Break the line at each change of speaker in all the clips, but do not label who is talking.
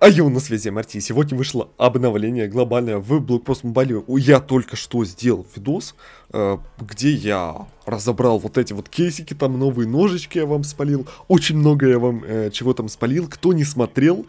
А я на связи Марти. сегодня вышло обновление глобальное в Блокпост Мобайле. Я только что сделал видос, э, где я разобрал вот эти вот кейсики, там новые ножички я вам спалил. Очень много я вам э, чего там спалил. Кто не смотрел,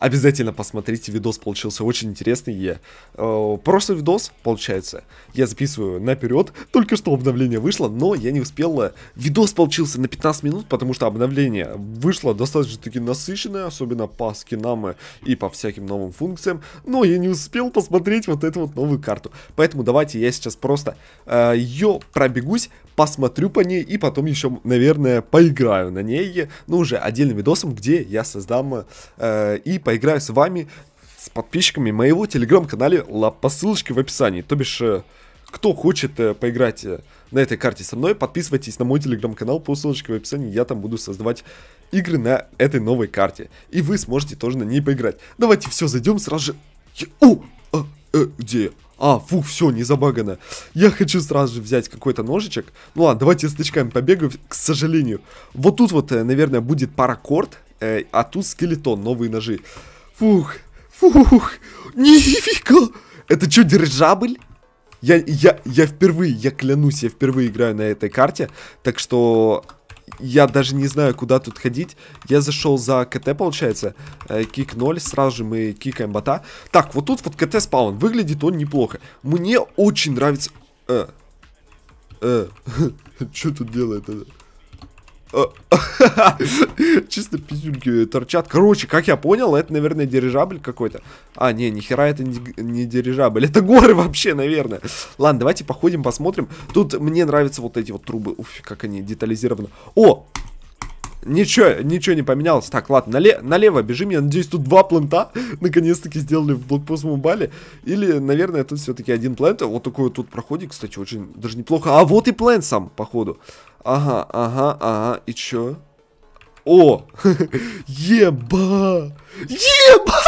Обязательно посмотрите, видос получился очень интересный. Я, э, прошлый видос, получается, я записываю наперед, только что обновление вышло, но я не успел. Э. Видос получился на 15 минут, потому что обновление вышло достаточно-таки насыщенное, особенно по скинам э, и по всяким новым функциям, но я не успел посмотреть вот эту вот новую карту. Поэтому давайте я сейчас просто э, ее пробегусь, посмотрю по ней и потом еще, наверное, поиграю на ней, ну уже отдельным видосом, где я создам э, и поиграю с вами, с подписчиками моего телеграм-канале по ссылочке в описании. То бишь, э, кто хочет э, поиграть э, на этой карте со мной, подписывайтесь на мой телеграм-канал по ссылочке в описании. Я там буду создавать игры на этой новой карте. И вы сможете тоже на ней поиграть. Давайте все зайдем сразу же... О! А, э, где А, фу, все, не забагано. Я хочу сразу же взять какой-то ножичек. Ну ладно, давайте с тычками побегаем, к сожалению. Вот тут вот, наверное, будет пара корт Э, а тут скелетон, новые ножи. Фух, фух, нифига! Это что, держабль? Я, я, я впервые, я клянусь, я впервые играю на этой карте, так что я даже не знаю, куда тут ходить. Я зашел за КТ, получается. Э, кик 0. Сразу же мы кикаем бота. Так, вот тут вот КТ спаун. Выглядит он неплохо. Мне очень нравится... Э. Э. Что тут делает это? Чисто пизюльки торчат. Короче, как я понял, это, наверное, дирижабль какой-то. А, не, нихера это не, дирижабль. Это горы вообще, наверное. Ладно, давайте походим, посмотрим. Тут мне нравятся вот эти вот трубы. Уф, как они детализированы. О, Ничего, ничего не поменялось. Так, ладно, нале налево бежим. Я надеюсь, тут два плента наконец-таки сделали в блокпост мобайле. Или, наверное, тут все-таки один плент. Вот такой вот тут проходик, кстати, очень даже неплохо. А вот и плент сам, походу. Ага, ага, ага. И чё? О! Еба! Еба!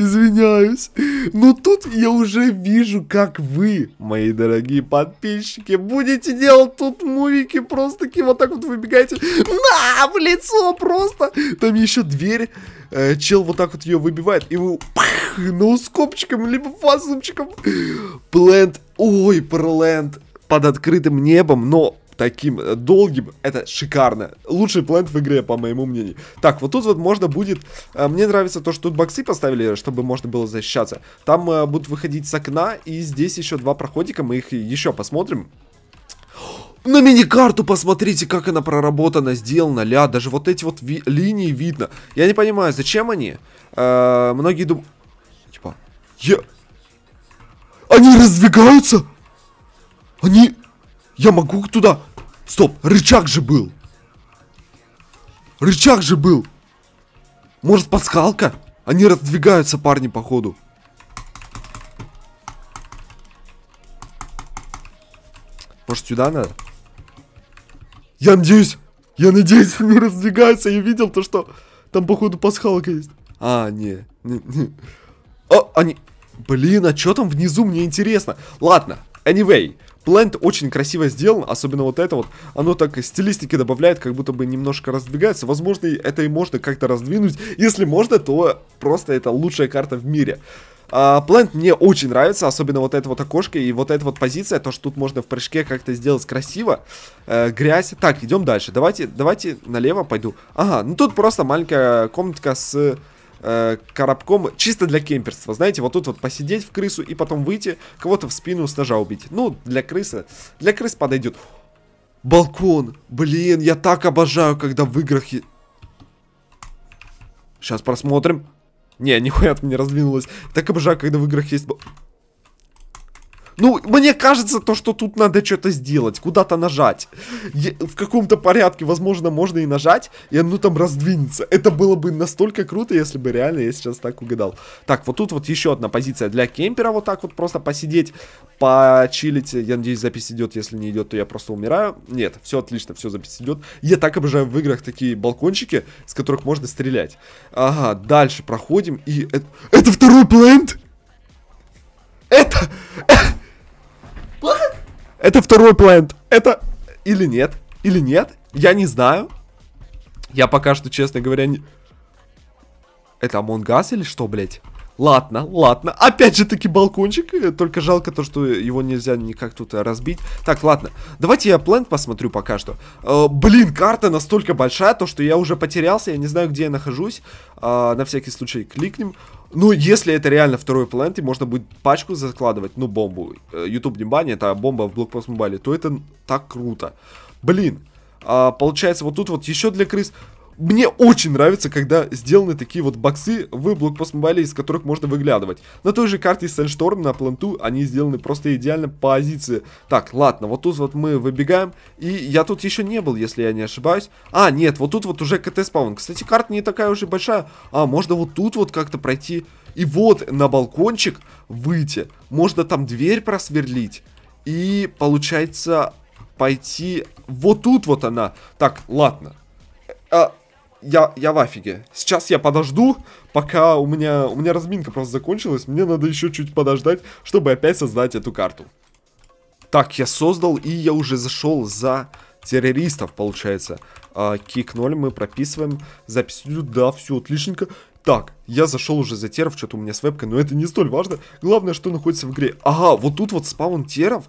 извиняюсь. Но тут я уже вижу, как вы, мои дорогие подписчики, будете делать тут мувики. Просто такие вот так вот выбегаете. На, в лицо просто. Там еще дверь. Э, чел вот так вот ее выбивает. И вы пах, ноускопчиком, либо фазумчиком. Плент. Ой, плент под открытым небом, но таким э, долгим. Это шикарно. Лучший плент в игре, по моему мнению. Так, вот тут вот можно будет... Э, мне нравится то, что тут боксы поставили, чтобы можно было защищаться. Там э, будут выходить с окна, и здесь еще два проходика, мы их еще посмотрим. На мини карту посмотрите, как она проработана, сделана, ля, даже вот эти вот ви линии видно. Я не понимаю, зачем они? Э -э многие думают... Типа... Я... Они раздвигаются? Они... Я могу туда... Стоп, рычаг же был. Рычаг же был. Может, пасхалка? Они раздвигаются, парни, походу. Может, сюда надо? Я надеюсь, я надеюсь, они раздвигаются. Я видел то, что там, походу, пасхалка есть. А, не. не, не. О, они... Блин, а что там внизу, мне интересно. Ладно, anyway. Плент очень красиво сделан, особенно вот это вот. Оно так стилистики добавляет, как будто бы немножко раздвигается. Возможно, это и можно как-то раздвинуть. Если можно, то просто это лучшая карта в мире. Плент а, uh, мне очень нравится, особенно вот это вот окошко и вот эта вот позиция, то, что тут можно в прыжке как-то сделать красиво. Uh, грязь. Так, идем дальше. Давайте, давайте налево пойду. Ага, ну тут просто маленькая комнатка с Э, коробком чисто для кемперства. Знаете, вот тут вот посидеть в крысу и потом выйти, кого-то в спину с ножа убить. Ну, для крысы, для крыс подойдет. Балкон! Блин, я так обожаю, когда в играх... Сейчас просмотрим. Не, нихуя там не раздвинулось. Так обожаю, когда в играх есть... Ну, мне кажется, то, что тут надо что-то сделать, куда-то нажать. Е в каком-то порядке, возможно, можно и нажать, и оно там раздвинется. Это было бы настолько круто, если бы реально я сейчас так угадал. Так, вот тут вот еще одна позиция для кемпера, вот так вот просто посидеть, почилить. Я надеюсь, запись идет, если не идет, то я просто умираю. Нет, все отлично, все запись идет. Я так обожаю в играх такие балкончики, с которых можно стрелять. Ага, дальше проходим, и... Это, это второй плент? Это... Э, Плохо? Это второй плент. Это... Или нет? Или нет? Я не знаю. Я пока что, честно говоря, не... Это Among Us или что, блядь? Ладно, ладно. Опять же таки балкончик. Только жалко то, что его нельзя никак тут разбить. Так, ладно. Давайте я плент посмотрю пока что. Э, блин, карта настолько большая, то что я уже потерялся. Я не знаю, где я нахожусь. Э, на всякий случай кликнем. Ну, если это реально второй планете, можно будет пачку закладывать, ну, бомбу. Э, YouTube не баня, это бомба в блокпост мобайле, то это так круто. Блин, а, получается, вот тут вот еще для крыс. Мне очень нравится, когда сделаны такие вот боксы в блокпост мобайле, из которых можно выглядывать. На той же карте Сэндшторм на планту они сделаны просто идеально по позиции. Так, ладно, вот тут вот мы выбегаем. И я тут еще не был, если я не ошибаюсь. А, нет, вот тут вот уже КТ спаун. Кстати, карта не такая уже большая. А, можно вот тут вот как-то пройти. И вот на балкончик выйти. Можно там дверь просверлить. И получается пойти... Вот тут вот она. Так, ладно. А, я, я в афиге. Сейчас я подожду, пока у меня, у меня разминка просто закончилась. Мне надо еще чуть подождать, чтобы опять создать эту карту. Так, я создал, и я уже зашел за террористов, получается. А, кик 0 мы прописываем. Запись идет, да, все отличненько. Так, я зашел уже за теров, что-то у меня с вебкой, но это не столь важно. Главное, что находится в игре. Ага, вот тут вот спаун теров.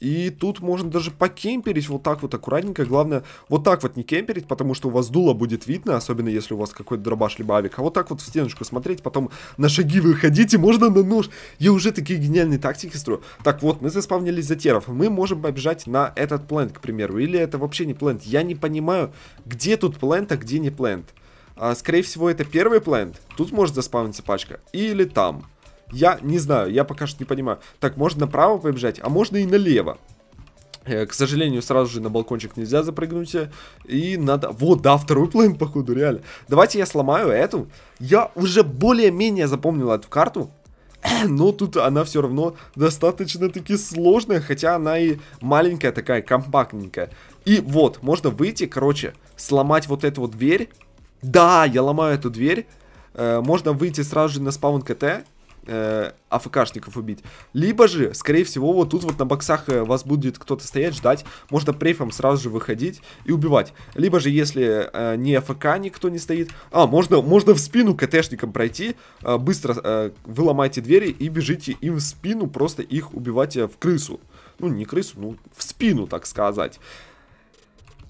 И тут можно даже покемперить вот так вот аккуратненько. Главное, вот так вот не кемперить, потому что у вас дуло будет видно, особенно если у вас какой-то дробаш либо авик. А вот так вот в стеночку смотреть, потом на шаги выходите, можно на нож. Я уже такие гениальные тактики строю. Так вот, мы заспавнились за теров. Мы можем побежать на этот плент, к примеру. Или это вообще не плент. Я не понимаю, где тут плент, а где не плент. А, скорее всего, это первый плент. Тут может заспавниться пачка. Или там. Я не знаю, я пока что не понимаю. Так, можно направо побежать, а можно и налево. Э, к сожалению, сразу же на балкончик нельзя запрыгнуть. Э, и надо... Вот, да, второй план, походу, реально. Давайте я сломаю эту. Я уже более-менее запомнил эту карту. Но тут она все равно достаточно-таки сложная, хотя она и маленькая такая, компактненькая. И вот, можно выйти, короче, сломать вот эту вот дверь. Да, я ломаю эту дверь. Э, можно выйти сразу же на спаун КТ э, АФКшников убить. Либо же, скорее всего, вот тут вот на боксах э, вас будет кто-то стоять, ждать. Можно прейфом сразу же выходить и убивать. Либо же, если э, не АФК никто не стоит... А, можно, можно в спину КТшникам пройти. Э, быстро э, вы двери и бежите им в спину, просто их убивать э, в крысу. Ну, не крысу, ну, в спину, так сказать.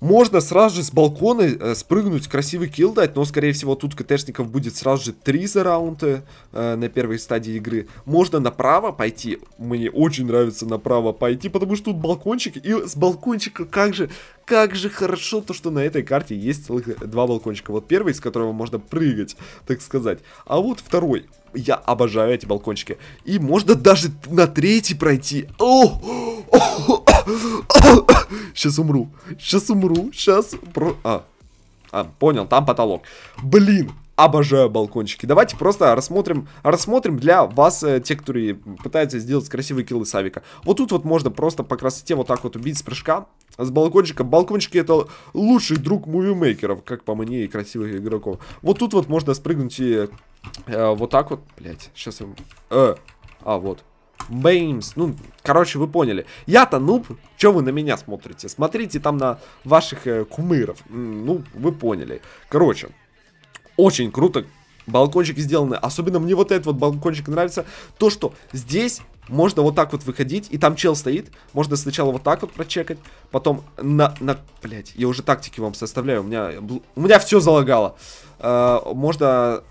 Можно сразу же с балкона э, спрыгнуть, красивый килл дать, но, скорее всего, тут КТшников будет сразу же 3 за раунд э, на первой стадии игры. Можно направо пойти, мне очень нравится направо пойти, потому что тут балкончик, и с балкончика как же, как же хорошо то, что на этой карте есть целых два балкончика. Вот первый, из которого можно прыгать, так сказать, а вот второй. Я обожаю эти балкончики. И можно даже на третий пройти. О! Сейчас умру. Сейчас умру. Сейчас... Про... А. а, понял, там потолок. Блин, обожаю балкончики. Давайте просто рассмотрим, рассмотрим для вас, э, те, которые пытаются сделать красивые киллы Савика. Вот тут вот можно просто по красоте вот так вот убить с прыжка, с балкончика. Балкончики это лучший друг мувимейкеров, как по мне, и красивых игроков. Вот тут вот можно спрыгнуть и э, вот так вот. Блять, сейчас я... Э, а, вот. Беймс. Ну, короче, вы поняли. Я-то нуб, что вы на меня смотрите? Смотрите там на ваших э, кумыров. Ну, вы поняли. Короче, очень круто Балкончик сделаны. Особенно мне вот этот вот балкончик нравится. То, что здесь можно вот так вот выходить, и там чел стоит. Можно сначала вот так вот прочекать, потом на... на блять, я уже тактики вам составляю, у меня, у меня все залагало. Э, можно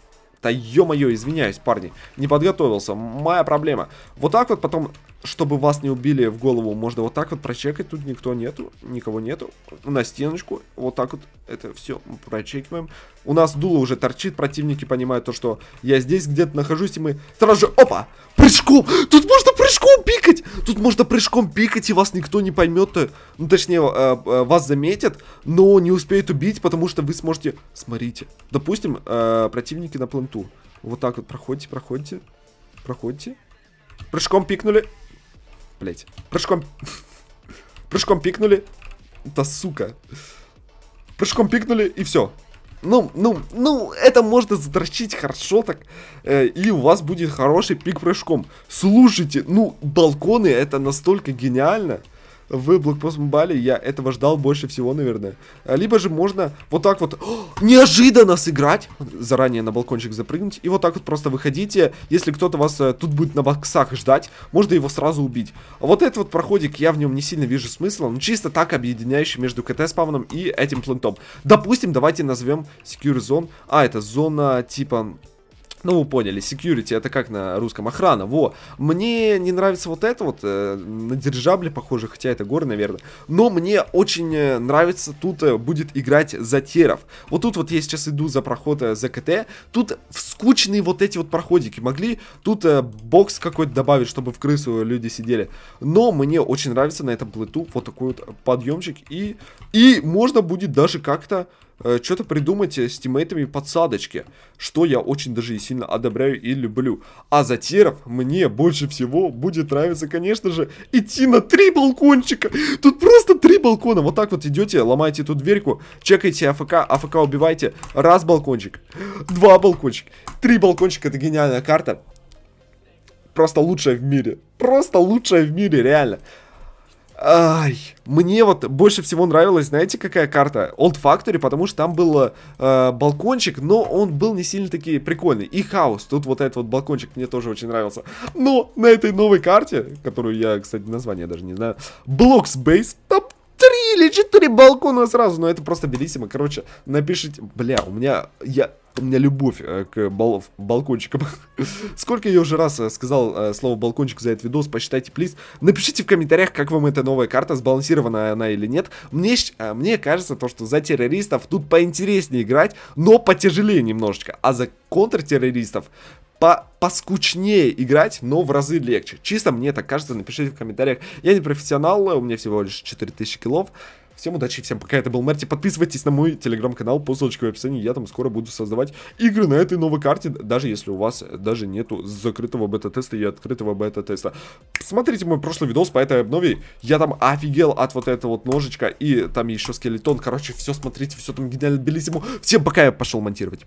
да ё-моё, извиняюсь, парни, не подготовился, моя проблема. Вот так вот потом, чтобы вас не убили в голову, можно вот так вот прочекать, тут никто нету, никого нету. На стеночку, вот так вот это все прочекиваем. У нас дуло уже торчит, противники понимают то, что я здесь где-то нахожусь, и мы сразу же, опа, прыжку, тут можно прыжку пикать! Тут можно прыжком пикать, и вас никто не поймет. Ну, точнее, э, э, вас заметят, но не успеют убить, потому что вы сможете... Смотрите. Допустим, э, противники на планту. Вот так вот проходите, проходите. Проходите. Прыжком пикнули. Блять. Прыжком... Прыжком пикнули. Да сука. Прыжком пикнули, и все ну, ну, ну, это можно задрочить хорошо так, э, и у вас будет хороший пик прыжком. Слушайте, ну, балконы это настолько гениально в блокпост Мобайле. Я этого ждал больше всего, наверное. А, либо же можно вот так вот неожиданно сыграть, заранее на балкончик запрыгнуть, и вот так вот просто выходите. Если кто-то вас э, тут будет на боксах ждать, можно его сразу убить. Вот этот вот проходик, я в нем не сильно вижу смысла, но чисто так объединяющий между КТ-спавном и этим плентом. Допустим, давайте назовем Secure Zone. А, это зона типа ну, вы поняли, security это как на русском охрана. Во. Мне не нравится вот это вот. Э, на дирижабле похоже, хотя это горы, наверное. Но мне очень э, нравится, тут э, будет играть Затеров. Вот тут вот я сейчас иду за проход э, КТ. Тут скучные вот эти вот проходики. Могли тут э, бокс какой-то добавить, чтобы в крысу люди сидели. Но мне очень нравится на этом плиту вот такой вот подъемчик. И, и можно будет даже как-то э, что-то придумайте э, с тиммейтами подсадочки, что я очень даже и сильно одобряю и люблю. А за теров мне больше всего будет нравиться, конечно же, идти на три балкончика. Тут просто три балкона. Вот так вот идете, ломаете эту дверьку, чекаете АФК, АФК убиваете. Раз балкончик, два балкончика, три балкончика. Это гениальная карта. Просто лучшая в мире. Просто лучшая в мире, реально. Ай, мне вот больше всего нравилась, знаете, какая карта? Old Factory, потому что там был э, балкончик, но он был не сильно такие прикольный. И хаос, тут вот этот вот балкончик мне тоже очень нравился. Но на этой новой карте, которую я, кстати, название даже не знаю, Blocks Base, там три или четыре балкона сразу, но это просто белиссимо. Короче, напишите, бля, у меня, я у меня любовь э, к бал балкончикам. Сколько я уже раз э, сказал э, слово балкончик за этот видос, посчитайте, плиз. Напишите в комментариях, как вам эта новая карта, сбалансирована она или нет. Мне, мне кажется, то, что за террористов тут поинтереснее играть, но потяжелее немножечко. А за контртеррористов по поскучнее играть, но в разы легче. Чисто мне так кажется, напишите в комментариях. Я не профессионал, у меня всего лишь 4000 килов. Всем удачи, всем пока, это был Марти. Подписывайтесь на мой телеграм-канал по ссылочке в описании. Я там скоро буду создавать игры на этой новой карте, даже если у вас даже нету закрытого бета-теста и открытого бета-теста. Смотрите мой прошлый видос по этой обнове. Я там офигел от вот этого вот ножичка и там еще скелетон. Короче, все смотрите, все там гениально белиссимо. Всем пока, я пошел монтировать.